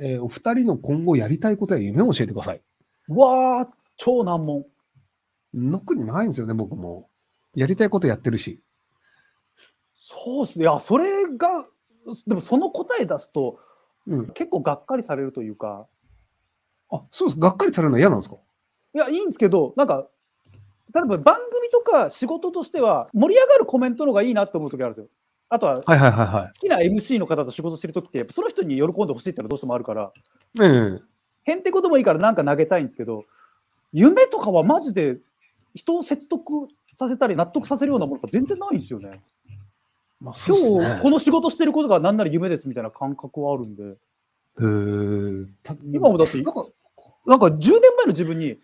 えー、お二人の今後やりたいことや夢を教えてください。うわあ、超難問。ノックにないんですよね、僕も。やりたいことやってるし。そうっすいや、それが、でもその答え出すと、うん、結構がっかりされるというか。あ、そうです。がっかりされるのは嫌なんですかいや、いいんですけど、なんか、例えば番組とか仕事としては、盛り上がるコメントの方がいいなって思う時あるんですよ。あとは、好きな MC の方と仕事してるときって、その人に喜んでほしいってのはどうしてもあるから、うん、へんてこともいいからなんか投げたいんですけど、夢とかはマジで人を説得させたり納得させるようなものが全然ないんですよね。まあ、ね、今日この仕事してることが何なら夢ですみたいな感覚はあるんで。今もだってなんか、なんか10年前の自分に、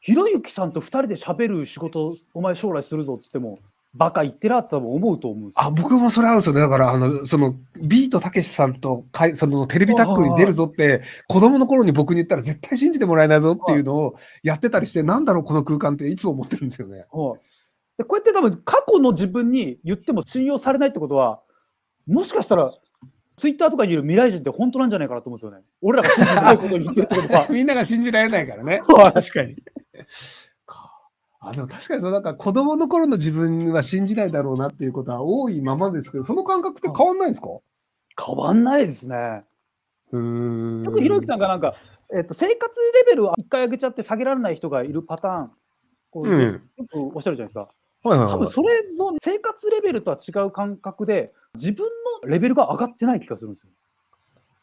ひろゆきさんと2人でしゃべる仕事、お前将来するぞっつっても、バカ言ってるなと思うと思うんですあ、僕もそれあるんですよね。だから、あの、その、ビートたけしさんとかい、その、テレビタックルに出るぞって、子供の頃に僕に言ったら絶対信じてもらえないぞっていうのをやってたりして、なんだろう、この空間っていつも思ってるんですよね。でこうやって多分、過去の自分に言っても信用されないってことは、もしかしたら、ツイッターとかにいる未来人って本当なんじゃないかなと思うんですよね。俺らが信じないことに言ってるってことは。みんなが信じられないからね。確かに。あでも確かにそのなんか子供の頃の自分は信じないだろうなっていうことは多いままですけど、その感覚って変わんないんですか変わんないですね。うんよくひろゆきさんがなんか、えっと、生活レベルを1回上げちゃって下げられない人がいるパターン、こう、うん、よくおっしゃるじゃないですか。はい多分それの生活レベルとは違う感覚で、自分のレベルが上がってない気がするんですよ。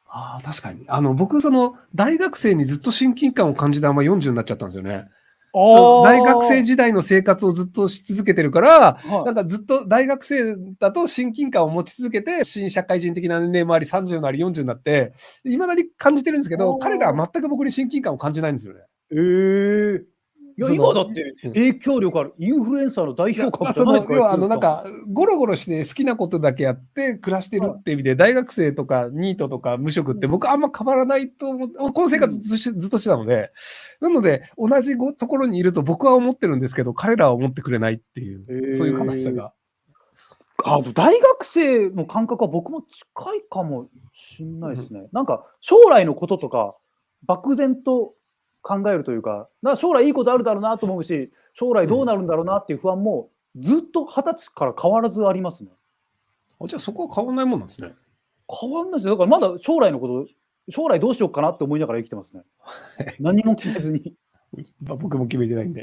ああ、確かに。あの、僕、その、大学生にずっと親近感を感じたまま40になっちゃったんですよね。大学生時代の生活をずっとし続けてるから、なんかずっと大学生だと親近感を持ち続けて、新社会人的な年齢もあり、30なり40になって、いまだに感じてるんですけど、彼らは全く僕に親近感を感じないんですよね。えーいや、今だって影響力ある、インフルエンサーの代表格じゃないですか。要は、あの、なんか、ゴロゴロして好きなことだけやって暮らしてるって意味で、大学生とかニートとか無職って僕あんま変わらないと思って、この生活ずっとしてたので、なので、同じところにいると僕は思ってるんですけど、彼らは思ってくれないっていう、そういう悲しさが。あ大学生の感覚は僕も近いかもしれないですね。うん、なんか将来のこととか漠然と考えるというか、なか将来いいことあるだろうなと思うし、将来どうなるんだろうなっていう不安も、ずっと二十歳から変わらずありますね。あじゃあそこは変わんないもんなんですね。変わんないですよ。だからまだ将来のこと、将来どうしようかなって思いながら生きてますね。何も決めずに。僕も決めてないんで。